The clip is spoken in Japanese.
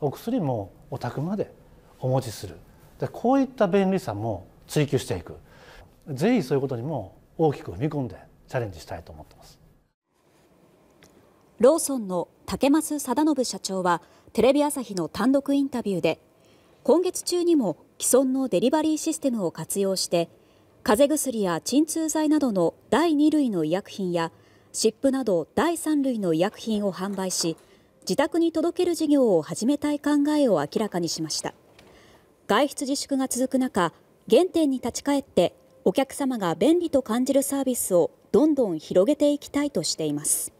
お薬もお宅までお持ちするでこういった便利さも追求していくぜひそういうことにも大きく踏み込んでチャレンジしたいと思ってますローソンの竹増貞信社長はテレビ朝日の単独インタビューで今月中にも既存のデリバリーシステムを活用して風邪薬や鎮痛剤などの第2類の医薬品や湿布など第3類の医薬品を販売し自宅に届ける事業を始めたい考えを明らかにしました外出自粛が続く中原点に立ち返ってお客様が便利と感じるサービスをどんどん広げていきたいとしています